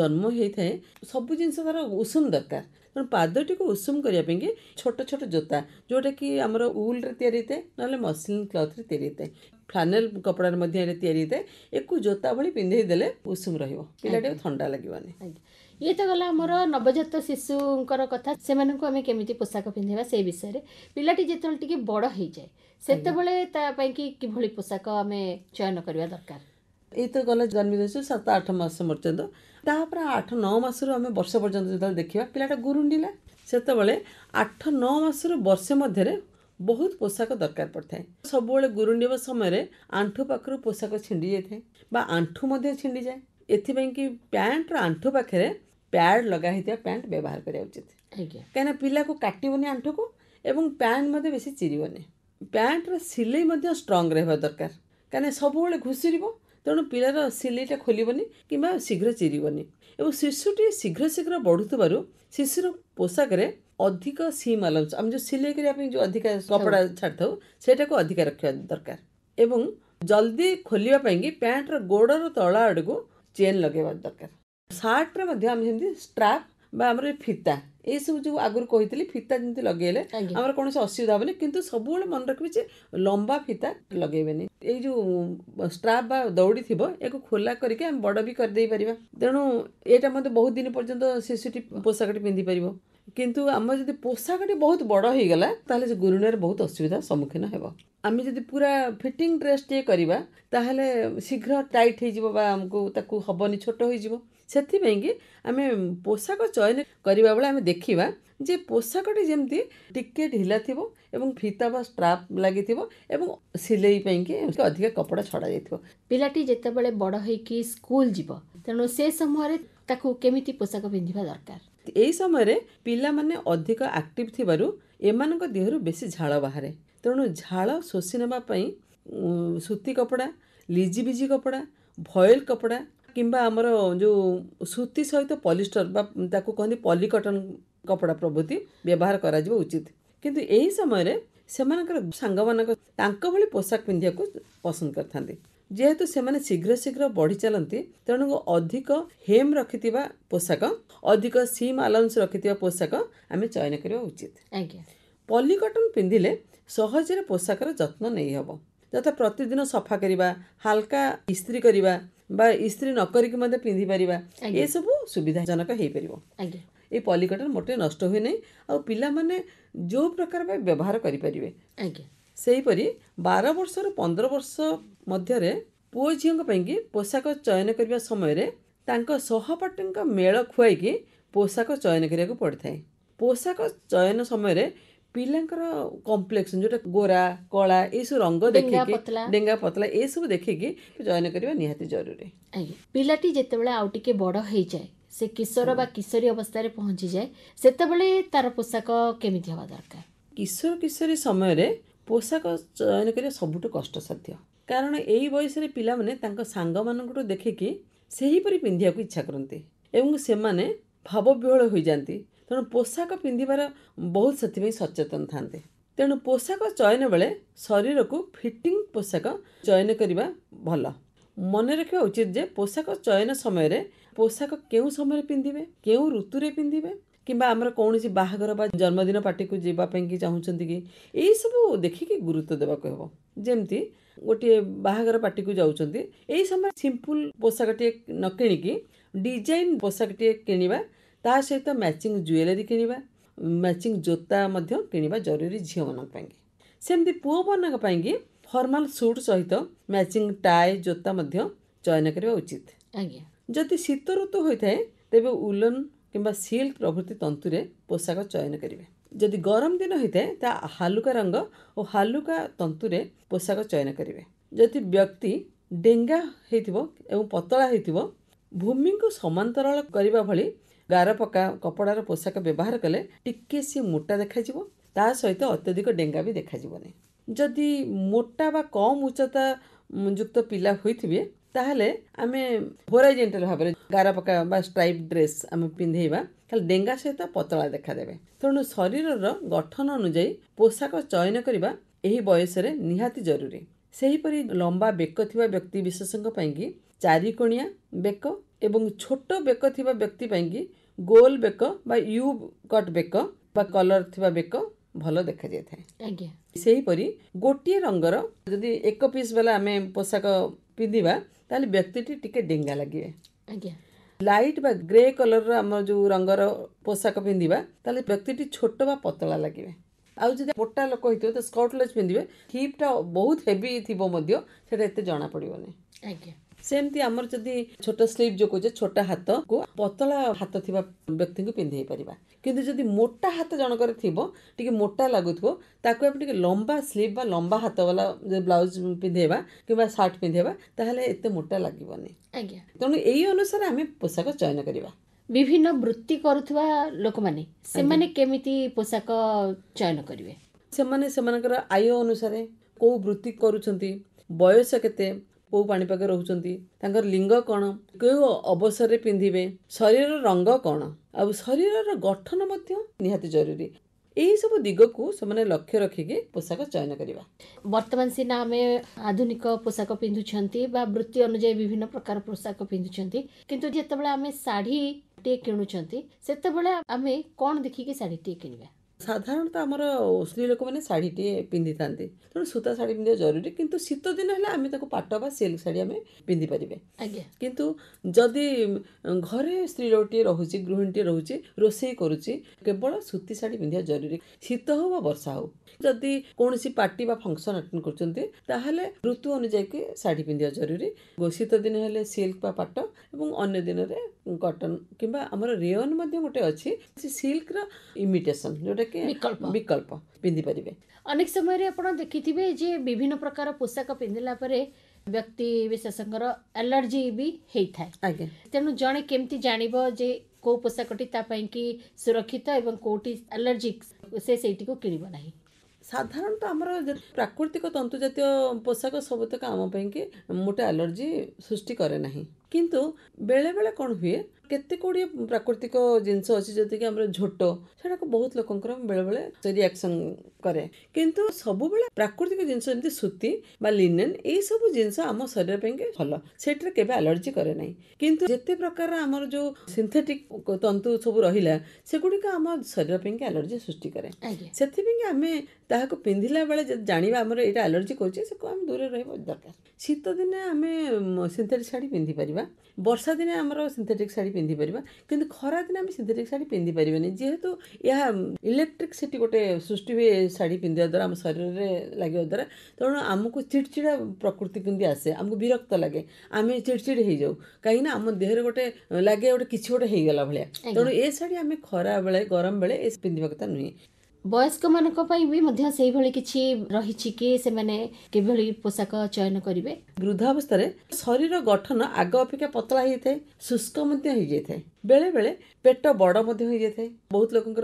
ଜନ୍ମ ହେଇଥାଏ ସବୁ ଜିନିଷ ତାର ଉଷୁମ ଦରକାର ତେଣୁ ପାଦଟିକୁ ଉଷୁମ କରିବା ପାଇଁକି ଛୋଟ ଛୋଟ ଜୋତା ଯେଉଁଟାକି ଆମର ଉଲ୍ରେ ତିଆରି ହେଇଥାଏ ନହେଲେ ମସଲିନ୍ କ୍ଲଥ୍ରେ ତିଆରି ହେଇଥାଏ ଫ୍ଲାନେଲ୍ କପଡ଼ାରେ ମଧ୍ୟ ଏଇଟା ତିଆରି ହେଇଥାଏ ୟାକୁ ଜୋତା ଭଳି ପିନ୍ଧେଇ ଦେଲେ ଉଷୁମ ରହିବ ପିଲାଟିକୁ ଥଣ୍ଡା ଲାଗିବନି ଇଏ ତ ଗଲା ଆମର ନବଜାତ ଶିଶୁଙ୍କର କଥା ସେମାନଙ୍କୁ ଆମେ କେମିତି ପୋଷାକ ପିନ୍ଧେଇବା ସେଇ ବିଷୟରେ ପିଲାଟି ଯେତେବେଳେ ଟିକେ ବଡ଼ ହେଇଯାଏ ସେତେବେଳେ ତା ପାଇଁକି କିଭଳି ପୋଷାକ ଆମେ ଚୟନ କରିବା ଦରକାର ଏଇ ତ ଗଲା ଜନ୍ମିଦେଶରୁ ସାତ ଆଠ ମାସ ପର୍ଯ୍ୟନ୍ତ ତାପରେ ଆଠ ନଅ ମାସରୁ ଆମେ ବର୍ଷେ ପର୍ଯ୍ୟନ୍ତ ଯେତେବେଳେ ଦେଖିବା ପିଲାଟା ଗୁରୁଣ୍ଡିଲା ସେତେବେଳେ ଆଠ ନଅ ମାସରୁ ବର୍ଷେ ମଧ୍ୟରେ ବହୁତ ପୋଷାକ ଦରକାର ପଡ଼ିଥାଏ ସବୁବେଳେ ଗୁରୁଣ୍ଡିବା ସମୟରେ ଆଣ୍ଠୁ ପାଖରୁ ପୋଷାକ ଛିଣ୍ଡି ଯାଇଥାଏ ବା ଆଣ୍ଠୁ ମଧ୍ୟ ଛିଣ୍ଡିଯାଏ ଏଥିପାଇଁ କି ପ୍ୟାଣ୍ଟର ଆଣ୍ଠୁ ପାଖରେ ପ୍ୟାଡ୍ ଲଗା ହେଇଥିବା ପ୍ୟାଣ୍ଟ ବ୍ୟବହାର କରିବା ଉଚିତ ଆଜ୍ଞା କାହିଁକିନା ପିଲାକୁ କାଟିବନି ଆଣ୍ଠୁକୁ ଏବଂ ପ୍ୟାଣ୍ଟ ମଧ୍ୟ ବେଶୀ ଚିରିବନି ପ୍ୟାଣ୍ଟର ସିଲେଇ ମଧ୍ୟ ଷ୍ଟ୍ରଙ୍ଗ ରହିବା ଦରକାର କାହିଁକିନା ସବୁବେଳେ ଘୁଷୁରିବ ତେଣୁ ପିଲାର ସିଲେଇଟା ଖୋଲିବନି କିମ୍ବା ଶୀଘ୍ର ଚିରିବନି ଏବଂ ଶିଶୁଟି ଶୀଘ୍ର ଶୀଘ୍ର ବଢ଼ୁଥିବାରୁ ଶିଶୁର ପୋଷାକରେ ଅଧିକ ସିମ୍ ଆଲାଉନ୍ସ ଆମେ ଯେଉଁ ସିଲେଇ କରିବା ପାଇଁ ଯେଉଁ ଅଧିକା କପଡ଼ା ଛାଡ଼ିଥାଉ ସେଇଟାକୁ ଅଧିକା ରଖିବା ଦରକାର ଏବଂ ଜଲ୍ଦି ଖୋଲିବା ପାଇଁକି ପ୍ୟାଣ୍ଟର ଗୋଡ଼ର ତଳ ଆଡ଼କୁ ଚେନ୍ ଲଗାଇବା ଦରକାର ସାର୍ଟରେ ମଧ୍ୟ ଆମେ ଯେମିତି ଷ୍ଟ୍ରାପ୍ ବା ଆମର ଫିତା ଏସବୁ ଯେଉଁ ଆଗରୁ କହିଥିଲି ଫିତା ଯେମିତି ଲଗେଇଲେ ଆମର କୌଣସି ଅସୁବିଧା ହେବନି କିନ୍ତୁ ସବୁବେଳେ ମନେ ରଖିବେ ଯେ ଲମ୍ବା ଫିତା ଲଗେଇବେନି ଏଇ ଯେଉଁ ଷ୍ଟ୍ରାପ୍ ବା ଦଉଡ଼ି ଥିବ ଏହାକୁ ଖୋଲା କରିକି ଆମେ ବଡ଼ ବି କରିଦେଇପାରିବା ତେଣୁ ଏଇଟା ମଧ୍ୟ ବହୁତ ଦିନ ପର୍ଯ୍ୟନ୍ତ ଶିଶୁଟି ପୋଷାକଟି ପିନ୍ଧିପାରିବ କିନ୍ତୁ ଆମର ଯଦି ପୋଷାକଟି ବହୁତ ବଡ଼ ହେଇଗଲା ତାହେଲେ ସେ ଗୁରୁଣରେ ବହୁତ ଅସୁବିଧା ସମ୍ମୁଖୀନ ହେବ ଆମେ ଯଦି ପୁରା ଫିଟିଂ ଡ୍ରେସ୍ଟିଏ କରିବା ତାହେଲେ ଶୀଘ୍ର ଟାଇଟ୍ ହେଇଯିବ ବା ଆମକୁ ତାକୁ ହେବନି ଛୋଟ ହେଇଯିବ ସେଥିପାଇଁକି ଆମେ ପୋଷାକ ଚୟନ କରିବା ବେଳେ ଆମେ ଦେଖିବା ଯେ ପୋଷାକଟି ଯେମିତି ଟିକେ ଢିଲା ଥିବ ଏବଂ ଫିତା ବା ଷ୍ଟ୍ରାପ୍ ଲାଗିଥିବ ଏବଂ ସିଲେଇ ପାଇଁକି ଅଧିକା କପଡ଼ା ଛଡ଼ା ଯାଇଥିବ ପିଲାଟି ଯେତେବେଳେ ବଡ଼ ହେଇକି ସ୍କୁଲ ଯିବ ତେଣୁ ସେ ସମୟରେ ତାକୁ କେମିତି ପୋଷାକ ପିନ୍ଧିବା ଦରକାର ଏହି ସମୟରେ ପିଲାମାନେ ଅଧିକ ଆକ୍ଟିଭ୍ ଥିବାରୁ ଏମାନଙ୍କ ଦେହରୁ ବେଶୀ ଝାଳ ବାହାରେ ତେଣୁ ଝାଳ ଶୋଷି ନେବା ପାଇଁ ସୁତି କପଡ଼ା ଲିଜିଭିଜି କପଡ଼ା ଭଏଲ କପଡ଼ା କିମ୍ବା ଆମର ଯେଉଁ ସୁତି ସହିତ ପଲିଷ୍ଟର ବା ତାକୁ କହନ୍ତି ପଲିକଟନ କପଡ଼ା ପ୍ରଭୃତି ବ୍ୟବହାର କରାଯିବା ଉଚିତ କିନ୍ତୁ ଏହି ସମୟରେ ସେମାନଙ୍କର ସାଙ୍ଗମାନଙ୍କ ତାଙ୍କ ଭଳି ପୋଷାକ ପିନ୍ଧିବାକୁ ପସନ୍ଦ କରିଥାନ୍ତି ଯେହେତୁ ସେମାନେ ଶୀଘ୍ର ଶୀଘ୍ର ବଢ଼ି ଚାଲନ୍ତି ତେଣୁ ଅଧିକ ହେମ୍ ରଖିଥିବା ପୋଷାକ ଅଧିକ ସିମ୍ ଆଲାଉନ୍ସ ରଖିଥିବା ପୋଷାକ ଆମେ ଚୟନ କରିବା ଉଚିତ ଆଜ୍ଞା ପଲିକଟନ୍ ପିନ୍ଧିଲେ ସହଜରେ ପୋଷାକର ଯତ୍ନ ନେଇହେବ ଯଥା ପ୍ରତିଦିନ ସଫା କରିବା ହାଲକା ଇସ୍ତ୍ରୀ କରିବା ବା ଇସ୍ତ୍ରୀ ନ କରିକି ମଧ୍ୟ ପିନ୍ଧିପାରିବା ଏସବୁ ସୁବିଧାଜନକ ହେଇପାରିବ ଆଜ୍ଞା ଏଇ ପଲିକଟନ୍ ମୋଟେ ନଷ୍ଟ ହୁଏ ନାହିଁ ଆଉ ପିଲାମାନେ ଯେଉଁ ପ୍ରକାର ବ୍ୟବହାର କରିପାରିବେ ଆଜ୍ଞା ସେହିପରି ବାର ବର୍ଷରୁ ପନ୍ଦର ବର୍ଷ ମଧ୍ୟରେ ପୁଅ ଝିଅଙ୍କ ପାଇଁକି ପୋଷାକ ଚୟନ କରିବା ସମୟରେ ତାଙ୍କ ସହପାଠୀଙ୍କ ମେଳ ଖୁଆଇକି ପୋଷାକ ଚୟନ କରିବାକୁ ପଡ଼ିଥାଏ ପୋଷାକ ଚୟନ ସମୟରେ ପିଲାଙ୍କର କମ୍ପ୍ଲେକ୍ସନ୍ ଯେଉଁଟା ଗୋରା କଳା ଏଇସବୁ ରଙ୍ଗ ଦେଖିକି ଡେଙ୍ଗା ପତଳା ଏସବୁ ଦେଖିକି ଚୟନ କରିବା ନିହାତି ଜରୁରୀ ଆଜ୍ଞା ପିଲାଟି ଯେତେବେଳେ ଆଉ ଟିକେ ବଡ଼ ହେଇଯାଏ ସେ କିଶୋର ବା କିଶୋରୀ ଅବସ୍ଥାରେ ପହଞ୍ଚିଯାଏ ସେତେବେଳେ ତାର ପୋଷାକ କେମିତି ହେବା ଦରକାର କିଶୋର କିଶୋରୀ ସମୟରେ ପୋଷାକ ଚୟନ କରିବା ସବୁଠୁ କଷ୍ଟସାଧ୍ୟ କାରଣ ଏହି ବୟସରେ ପିଲାମାନେ ତାଙ୍କ ସାଙ୍ଗମାନଙ୍କଠୁ ଦେଖିକି ସେହିପରି ପିନ୍ଧିବାକୁ ଇଚ୍ଛା କରନ୍ତି ଏବଂ ସେମାନେ ଭାବବିହଳ ହୋଇଯାଆନ୍ତି ତେଣୁ ପୋଷାକ ପିନ୍ଧିବାର ବହୁତ ସେଥିପାଇଁ ସଚେତନ ଥାନ୍ତି ତେଣୁ ପୋଷାକ ଚୟନ ବେଳେ ଶରୀରକୁ ଫିଟିଂ ପୋଷାକ ଚୟନ କରିବା ଭଲ ମନେ ରଖିବା ଉଚିତ ଯେ ପୋଷାକ ଚୟନ ସମୟରେ ପୋଷାକ କେଉଁ ସମୟରେ ପିନ୍ଧିବେ କେଉଁ ଋତୁରେ ପିନ୍ଧିବେ କିମ୍ବା ଆମର କୌଣସି ବାହାଘର ବା ଜନ୍ମଦିନ ପାର୍ଟିକୁ ଯିବା ପାଇଁ କି ଚାହୁଁଛନ୍ତି କି ଏହିସବୁ ଦେଖିକି ଗୁରୁତ୍ୱ ଦେବାକୁ ହେବ ଯେମିତି ଗୋଟିଏ ବାହାଘର ପାର୍ଟିକୁ ଯାଉଛନ୍ତି ଏହି ସମୟରେ ସିମ୍ପୁଲ୍ ପୋଷାକଟିଏ ନ କିଣିକି ଡିଜାଇନ୍ ପୋଷାକଟିଏ କିଣିବା ତା ସହିତ ମ୍ୟାଚିଂ ଜୁଏଲାରୀ କିଣିବା ମ୍ୟାଚିଂ ଜୋତା ମଧ୍ୟ କିଣିବା ଜରୁରୀ ଝିଅମାନଙ୍କ ପାଇଁ ସେମିତି ପୁଅମାନଙ୍କ ପାଇଁକି ଫର୍ମାଲ୍ ସୁଟ୍ ସହିତ ମ୍ୟାଚିଂ ଟାଏ ଜୋତା ମଧ୍ୟ ଚୟନ କରିବା ଉଚିତ ଆଜ୍ଞା ଯଦି ଶୀତ ଋତୁ ହୋଇଥାଏ ତେବେ ଉଲନ୍ କିମ୍ବା ସିଲ୍କ ପ୍ରଭୃତି ତନ୍ତୁରେ ପୋଷାକ ଚୟନ କରିବେ ଯଦି ଗରମ ଦିନ ହୋଇଥାଏ ତାହା ହାଲୁକା ରଙ୍ଗ ଓ ହାଲୁକା ତନ୍ତୁରେ ପୋଷାକ ଚୟନ କରିବେ ଯଦି ବ୍ୟକ୍ତି ଡେଙ୍ଗା ହୋଇଥିବ ଏବଂ ପତଳା ହୋଇଥିବ ଭୂମିକୁ ସମାନ୍ତରାଳ କରିବା ଭଳି ଗାର ପକା କପଡ଼ାର ପୋଷାକ ବ୍ୟବହାର କଲେ ଟିକେ ସିଏ ମୋଟା ଦେଖାଯିବ ତା ସହିତ ଅତ୍ୟଧିକ ଡେଙ୍ଗା ବି ଦେଖାଯିବନି ଯଦି ମୋଟା ବା କମ୍ ଉଚ୍ଚତା ଯୁକ୍ତ ପିଲା ହୋଇଥିବେ ତାହେଲେ ଆମେ ହୋରାଇଜେଣ୍ଟାଲ ଭାବରେ ଗାର ପକା ବା ଷ୍ଟ୍ରାଇପ୍ ଡ୍ରେସ୍ ଆମେ ପିନ୍ଧେଇବା ତାହେଲେ ଡେଙ୍ଗା ସହିତ ପତଳା ଦେଖାଦେବେ ତେଣୁ ଶରୀରର ଗଠନ ଅନୁଯାୟୀ ପୋଷାକ ଚୟନ କରିବା ଏହି ବୟସରେ ନିହାତି ଜରୁରୀ ସେହିପରି ଲମ୍ବା ବେକ ଥିବା ବ୍ୟକ୍ତି ବିଶେଷଙ୍କ ପାଇଁକି ଚାରିକୋଣିଆ ବେକ ଏବଂ ଛୋଟ ବେକ ଥିବା ବ୍ୟକ୍ତି ପାଇଁକି ଗୋଲ ବେକ ବା ୟୁ କଟ୍ ବେକ ବା କଲର୍ ଥିବା ବେକ ଭଲ ଦେଖାଯାଇଥାଏ ଆଜ୍ଞା ସେହିପରି ଗୋଟିଏ ରଙ୍ଗର ଯଦି ଏକ ପିସ୍ ବାଲା ଆମେ ପୋଷାକ ପିନ୍ଧିବା ତାହେଲେ ବ୍ୟକ୍ତିଟି ଟିକେ ଡେଙ୍ଗା ଲାଗିବେ ଆଜ୍ଞା ଲାଇଟ୍ ବା ଗ୍ରେ କଲର୍ର ଆମର ଯେଉଁ ରଙ୍ଗର ପୋଷାକ ପିନ୍ଧିବା ତାହେଲେ ବ୍ୟକ୍ତିଟି ଛୋଟ ବା ପତଳା ଲାଗିବେ ଆଉ ଯଦି ମୋଟା ଲୋକ ହେଇଥିବ ତ ସ୍କଟଲେସ୍ ପିନ୍ଧିବେ ହିପ୍ଟା ବହୁତ ହେଭି ଥିବ ମଧ୍ୟ ସେଇଟା ଏତେ ଜଣାପଡ଼ିବନି ଆଜ୍ଞା ସେମିତି ଆମର ଯଦି ଛୋଟ ସ୍ଲିଭ୍ ଯୋଗ କହୁଛେ ଛୋଟ ହାତକୁ ପତଳା ହାତ ଥିବା ବ୍ୟକ୍ତିଙ୍କୁ ପିନ୍ଧେଇ ପାରିବା କିନ୍ତୁ ଯଦି ମୋଟା ହାତ ଜଣକର ଥିବ ଟିକେ ମୋଟା ଲାଗୁଥିବ ତାକୁ ଆମେ ଟିକେ ଲମ୍ବା ସ୍ଲିଭ୍ ବା ଲମ୍ବା ହାତବାଲା ବ୍ଲାଉଜ୍ ପିନ୍ଧେଇବା କିମ୍ବା ସାର୍ଟ ପିନ୍ଧେଇବା ତାହେଲେ ଏତେ ମୋଟା ଲାଗିବନି ଆଜ୍ଞା ତେଣୁ ଏଇ ଅନୁସାରେ ଆମେ ପୋଷାକ ଚୟନ କରିବା ବିଭିନ୍ନ ବୃତ୍ତି କରୁଥିବା ଲୋକମାନେ ସେମାନେ କେମିତି ପୋଷାକ ଚୟନ କରିବେ ସେମାନେ ସେମାନଙ୍କର ଆୟ ଅନୁସାରେ କେଉଁ ବୃତ୍ତି କରୁଛନ୍ତି ବୟସ କେତେ କେଉଁ ପାଣିପାଗ ରହୁଛନ୍ତି ତାଙ୍କର ଲିଙ୍ଗ କ'ଣ କେଉଁ ଅବସରରେ ପିନ୍ଧିବେ ଶରୀରର ରଙ୍ଗ କ'ଣ ଆଉ ଶରୀରର ଗଠନ ମଧ୍ୟ ନିହାତି ଜରୁରୀ ଏହିସବୁ ଦିଗକୁ ସେମାନେ ଲକ୍ଷ୍ୟ ରଖିକି ପୋଷାକ ଚୟନ କରିବା ବର୍ତ୍ତମାନ ସିନା ଆମେ ଆଧୁନିକ ପୋଷାକ ପିନ୍ଧୁଛନ୍ତି ବା ବୃତ୍ତି ଅନୁଯାୟୀ ବିଭିନ୍ନ ପ୍ରକାର ପୋଷାକ ପିନ୍ଧୁଛନ୍ତି କିନ୍ତୁ ଯେତେବେଳେ ଆମେ ଶାଢ଼ୀଟିଏ କିଣୁଛନ୍ତି ସେତେବେଳେ ଆମେ କ'ଣ ଦେଖିକି ଶାଢ଼ୀଟିଏ କିଣିବା ସାଧାରଣତଃ ଆମର ସ୍ତ୍ରୀ ଲୋକମାନେ ଶାଢ଼ୀଟିଏ ପିନ୍ଧିଥାନ୍ତି ତେଣୁ ସୂତା ଶାଢ଼ୀ ପିନ୍ଧିବା ଜରୁରୀ କିନ୍ତୁ ଶୀତ ଦିନ ହେଲେ ଆମେ ତାକୁ ପାଟ ବା ସିଲ୍କ ଶାଢ଼ୀ ଆମେ ପିନ୍ଧିପାରିବେ ଆଜ୍ଞା କିନ୍ତୁ ଯଦି ଘରେ ସ୍ତ୍ରୀ ଲୋକଟିଏ ରହୁଛି ଗୃହିଣୀଟିଏ ରହୁଛି ରୋଷେଇ କରୁଛି କେବଳ ସୂତି ଶାଢ଼ୀ ପିନ୍ଧିବା ଜରୁରୀ ଶୀତ ହେଉ ବା ବର୍ଷା ହେଉ ଯଦି କୌଣସି ପାର୍ଟି ବା ଫଙ୍କସନ୍ ଆଟେଣ୍ଡ କରୁଛନ୍ତି ତାହେଲେ ଋତୁ ଅନୁଯାୟୀକି ଶାଢ଼ୀ ପିନ୍ଧିବା ଜରୁରୀ ଶୀତ ଦିନ ହେଲେ ସିଲ୍କ ବା ପାଟ ଏବଂ ଅନ୍ୟ ଦିନରେ କଟନ୍ କିମ୍ବା ଆମର ରେୟନ୍ ମଧ୍ୟ ଗୋଟେ ଅଛି ସେ ସିଲ୍କର ଇମିଟେସନ୍ ଯେଉଁଟା କି ବିକଳ୍ପ ବିକଳ୍ପ ପିନ୍ଧିପାରିବେ ଅନେକ ସମୟରେ ଆପଣ ଦେଖିଥିବେ ଯେ ବିଭିନ୍ନ ପ୍ରକାର ପୋଷାକ ପିନ୍ଧିଲା ପରେ ବ୍ୟକ୍ତି ବିଶେଷଙ୍କର ଆଲର୍ଜି ବି ହେଇଥାଏ ଆଜ୍ଞା ତେଣୁ ଜଣେ କେମିତି ଜାଣିବ ଯେ କେଉଁ ପୋଷାକଟି ତା ପାଇଁକି ସୁରକ୍ଷିତ ଏବଂ କେଉଁଟି ଆଲର୍ଜିକ୍ ସେ ସେଇଟିକୁ କିଣିବ ନାହିଁ ସାଧାରଣତଃ ଆମର ପ୍ରାକୃତିକ ତନ୍ତୁଜାତୀୟ ପୋଷାକ ସବୁତକ ଆମ ପାଇଁକି ମୋଟେ ଆଲର୍ଜି ସୃଷ୍ଟି କରେ ନାହିଁ କିନ୍ତୁ ବେଳେବେଳେ କ'ଣ ହୁଏ କେତେ ଗୁଡ଼ିଏ ପ୍ରାକୃତିକ ଜିନିଷ ଅଛି ଯେମିତିକି ଆମର ଝୋଟ ସେଟାକୁ ବହୁତ ଲୋକଙ୍କର ବେଳେବେଳେ ରିଆକ୍ସନ୍ କରେ କିନ୍ତୁ ସବୁବେଳେ ପ୍ରାକୃତିକ ଜିନିଷ ଯେମିତି ସୂତି ବା ଲିନେନ୍ ଏଇସବୁ ଜିନିଷ ଆମ ଶରୀର ପାଇଁକି ଭଲ ସେଠାରେ କେବେ ଆଲର୍ଜି କରେ ନାହିଁ କିନ୍ତୁ ଯେତେ ପ୍ରକାର ଆମର ଯେଉଁ ସିନ୍ଥେଟିକ୍ ତନ୍ତୁ ସବୁ ରହିଲା ସେଗୁଡ଼ିକ ଆମ ଶରୀର ପାଇଁକି ଆଲର୍ଜି ସୃଷ୍ଟି କରେ ସେଥିପାଇଁକି ଆମେ ତାହାକୁ ପିନ୍ଧିଲା ବେଳେ ଜାଣିବା ଆମର ଏଇଟା ଆଲର୍ଜି କରୁଛି ସେକୁ ଆମେ ଦୂରରେ ରହିବା ଦରକାର ଶୀତ ଦିନେ ଆମେ ସିନ୍ଥେଟିକ୍ ଶାଢ଼ୀ ପିନ୍ଧିପାରିବା ପିନ୍ଧିପାରିବା ବର୍ଷା ଦିନେ ଆମର ସିନ୍ଥେଟିକ୍ ଶାଢ଼ୀ ପିନ୍ଧିପାରିବା କିନ୍ତୁ ଖରାଦିନେ ଆମେ ସିନ୍ଥେଟିକ୍ ଶାଢ଼ୀ ପିନ୍ଧିପାରିବାନି ଯେହେତୁ ଏହା ଇଲେକ୍ଟ୍ରିସିଟି ଗୋଟେ ସୃଷ୍ଟି ହୁଏ ଶାଢ଼ୀ ପିନ୍ଧିବା ଦ୍ୱାରା ଆମ ଶରୀରରେ ଲାଗିବା ଦ୍ୱାରା ତେଣୁ ଆମକୁ ଚିଡ଼ଚିଡ଼ା ପ୍ରକୃତି କେମିତି ଆସେ ଆମକୁ ବିରକ୍ତ ଲାଗେ ଆମେ ଚିଡ଼ଚିଡ଼ ହେଇଯାଉ କାହିଁକିନା ଆମ ଦେହରେ ଗୋଟେ ଲାଗେ ଗୋଟେ କିଛି ଗୋଟେ ହେଇଗଲା ଭଳିଆ ତେଣୁ ଏ ଶାଢ଼ୀ ଆମେ ଖରାବେଳେ ଗରମ ବେଳେ ଏ ପିନ୍ଧିବା କଥା ନୁହେଁ বয়স্ক মানক পাইবি মধ্য সেই ভাল কিছি রহিছি কি সে মানে কি ভাল পোশাক চয়ন করিবে बृধ অবস্থরে শরীর গঠন আগপিকা পাতলা হিতে সুষ্কমতি হই যায়তে বেলেবেলে পেটো বড় মধ্য হই যায়তে বহুত লোকক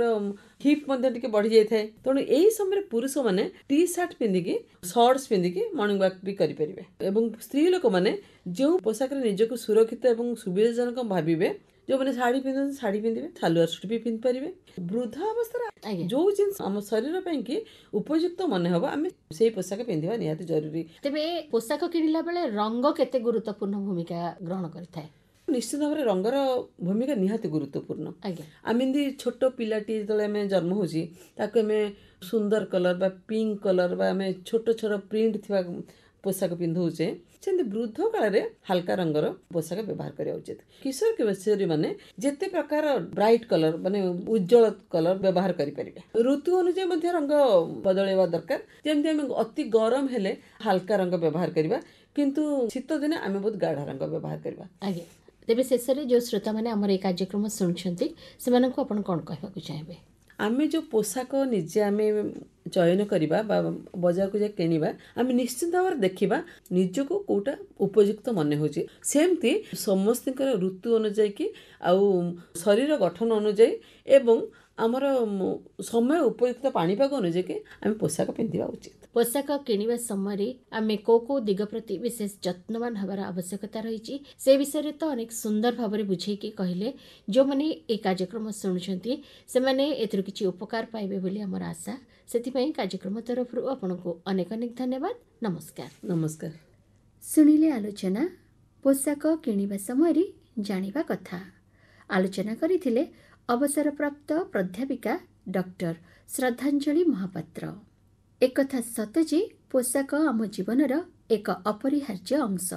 হিপ মধ্য টিকে বড়ি যায়তে তন এই সময় পুরুষ মানে টি-শার্ট পিনদিকি শর্টস পিনদিকি মর্নিং ওয়াক পি করিপরিবে এবং স্ত্রী লোক মানে যে পোশাক নিজকে সুরক্ষিত এবং সুবেদ্যজনক ভাবিবে ଯେଉଁମାନେ ଶାଢ଼ୀ ପିନ୍ଧନ୍ତି ଶାଢ଼ୀ ପିନ୍ଧିବେ ସାଲୁଆର ସୁଟ୍ ବି ପିନ୍ଧିପାରିବେ ବୃଦ୍ଧ ଅବସ୍ଥାରେ ଯେଉଁ ଜିନିଷ ଆମ ଶରୀର ପାଇଁ କି ଉପଯୁକ୍ତ ମନେ ହେବ ଆମେ ସେଇ ପୋଷାକ ପିନ୍ଧିବା ନିହାତି ଜରୁରୀ ତେବେ ପୋଷାକ କିଣିଲା ବେଳେ ରଙ୍ଗ କେତେ ଗୁରୁତ୍ୱପୂର୍ଣ୍ଣ ଭୂମିକା ଗ୍ରହଣ କରିଥାଏ ନିଶ୍ଚିତ ଭାବରେ ରଙ୍ଗର ଭୂମିକା ନିହାତି ଗୁରୁତ୍ୱପୂର୍ଣ୍ଣ ଆମେ ଏମିତି ଛୋଟ ପିଲାଟି ଯେତେବେଳେ ଆମେ ଜନ୍ମ ହେଉଛି ତାକୁ ଆମେ ସୁନ୍ଦର କଲର୍ ବା ପିଙ୍କ କଲର୍ ବା ଆମେ ଛୋଟ ଛୋଟ ପ୍ରିଣ୍ଟ ଥିବା ପୋଷାକ ପିନ୍ଧଉଛେ ସେମିତି ବୃଦ୍ଧ କାଳରେ ହାଲକା ରଙ୍ଗର ପୋଷାକ ବ୍ୟବହାର କରିବା ଉଚିତ କିଶୋର କିଶୋରୀମାନେ ଯେତେ ପ୍ରକାର ବ୍ରାଇଟ୍ କଲର୍ ମାନେ ଉଜ୍ଜଳ କଲର୍ ବ୍ୟବହାର କରିପାରିବେ ଋତୁ ଅନୁଯାୟୀ ମଧ୍ୟ ରଙ୍ଗ ବଦଳେଇବା ଦରକାର ଯେମିତି ଆମେ ଅତି ଗରମ ହେଲେ ହାଲକା ରଙ୍ଗ ବ୍ୟବହାର କରିବା କିନ୍ତୁ ଶୀତ ଦିନେ ଆମେ ବହୁତ ଗାଢ଼ା ରଙ୍ଗ ବ୍ୟବହାର କରିବା ଆଜ୍ଞା ତେବେ ଶେଷରେ ଯେଉଁ ଶ୍ରୋତାମାନେ ଆମର ଏ କାର୍ଯ୍ୟକ୍ରମ ଶୁଣୁଛନ୍ତି ସେମାନଙ୍କୁ ଆପଣ କ'ଣ କହିବାକୁ ଚାହିଁବେ जो पोसाक निजे चयन बजारको जा निश्चित भावना देखि निजको केटा उपयुक्त मनहेस सम ऋतु अनुजा आउ शरी गठन अनुर समय उपयुक्त पाणिप अनुजीक आमे पोषाक पिन्धित ପୋଷାକ କିଣିବା ସମୟରେ ଆମେ କୋଉ କୋଉ ଦିଗ ପ୍ରତି ବିଶେଷ ଯତ୍ନବାନ ହେବାର ଆବଶ୍ୟକତା ରହିଛି ସେ ବିଷୟରେ ତ ଅନେକ ସୁନ୍ଦର ଭାବରେ ବୁଝେଇକି କହିଲେ ଯେଉଁମାନେ ଏ କାର୍ଯ୍ୟକ୍ରମ ଶୁଣୁଛନ୍ତି ସେମାନେ ଏଥିରୁ କିଛି ଉପକାର ପାଇବେ ବୋଲି ଆମର ଆଶା ସେଥିପାଇଁ କାର୍ଯ୍ୟକ୍ରମ ତରଫରୁ ଆପଣଙ୍କୁ ଅନେକ ଅନେକ ଧନ୍ୟବାଦ ନମସ୍କାର ନମସ୍କାର ଶୁଣିଲେ ଆଲୋଚନା ପୋଷାକ କିଣିବା ସମୟରେ ଜାଣିବା କଥା ଆଲୋଚନା କରିଥିଲେ ଅବସରପ୍ରାପ୍ତ ପ୍ରାଧ୍ୟାପିକା ଡକ୍ଟର ଶ୍ରଦ୍ଧାଞ୍ଜଳି ମହାପାତ୍ର ଏକଥା ସତ ଯେ ପୋଷାକ ଆମ ଜୀବନର ଏକ ଅପରିହାର୍ଯ୍ୟ ଅଂଶ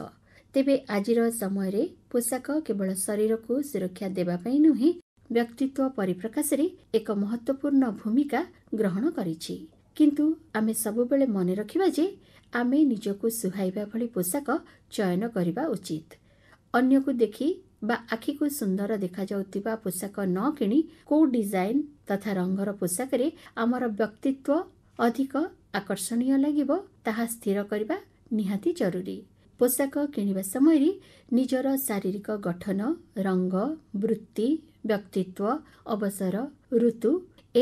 ତେବେ ଆଜିର ସମୟରେ ପୋଷାକ କେବଳ ଶରୀରକୁ ସୁରକ୍ଷା ଦେବା ପାଇଁ ନୁହେଁ ବ୍ୟକ୍ତିତ୍ୱ ପରିପ୍ରକାଶରେ ଏକ ମହତ୍ତ୍ୱପୂର୍ଣ୍ଣ ଭୂମିକା ଗ୍ରହଣ କରିଛି କିନ୍ତୁ ଆମେ ସବୁବେଳେ ମନେ ରଖିବା ଯେ ଆମେ ନିଜକୁ ସୁହାଇବା ଭଳି ପୋଷାକ ଚୟନ କରିବା ଉଚିତ ଅନ୍ୟକୁ ଦେଖି ବା ଆଖିକୁ ସୁନ୍ଦର ଦେଖାଯାଉଥିବା ପୋଷାକ ନ କିଣି କେଉଁ ଡିଜାଇନ୍ ତଥା ରଙ୍ଗର ପୋଷାକରେ ଆମର ବ୍ୟକ୍ତିତ୍ୱ ଅଧିକ ଆକର୍ଷଣୀୟ ଲାଗିବ ତାହା ସ୍ଥିର କରିବା ନିହାତି ଜରୁରୀ ପୋଷାକ କିଣିବା ସମୟରେ ନିଜର ଶାରୀରିକ ଗଠନ ରଙ୍ଗ ବୃତ୍ତି ବ୍ୟକ୍ତିତ୍ୱ ଅବସର ଋତୁ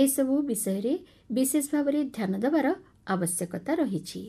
ଏସବୁ ବିଷୟରେ ବିଶେଷ ଭାବରେ ଧ୍ୟାନ ଦେବାର ଆବଶ୍ୟକତା ରହିଛି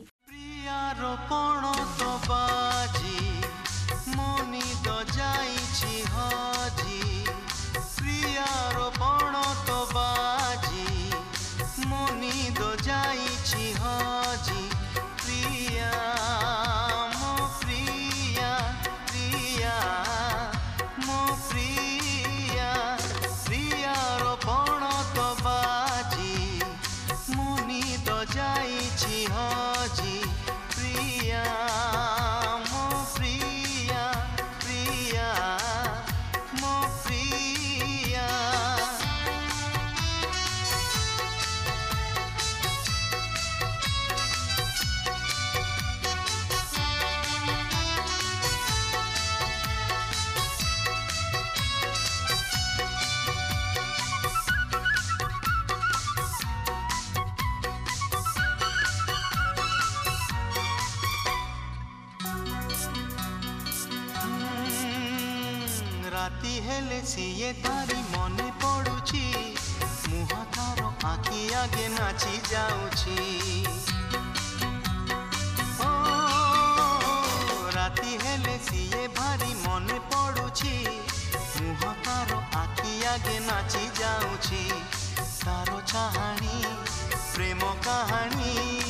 ସିଏ ତାରି ମନେ ପଡ଼ୁଛି ମୁହଁ ତାର ଆଖି ଆଗେ ନାଚି ଯାଉଛି ରାତି ହେଲେ ସିଏ ଭାରି ମନେ ପଡ଼ୁଛି ମୁହଁ ତାର ଆଖି ଆଗେ ନାଚି ଯାଉଛି ତାର ଚାହାଣୀ ପ୍ରେମ କାହାଣୀ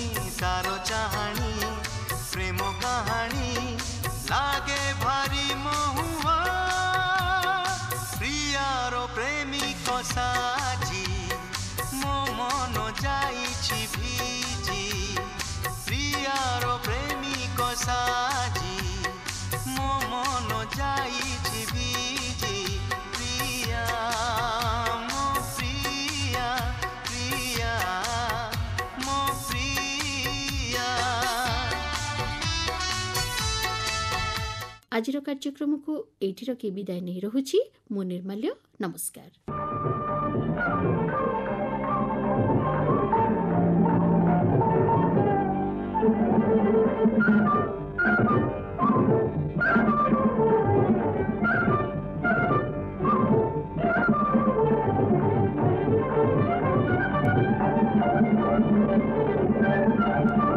ଆଜିର କାର୍ଯ୍ୟକ୍ରମକୁ ଏଇଠି ରଖି ବିଦାୟ ନେଇ ରହୁଛି ମୁଁ ନିର୍ମାଲ୍ୟ ନମସ୍କାର Thank you.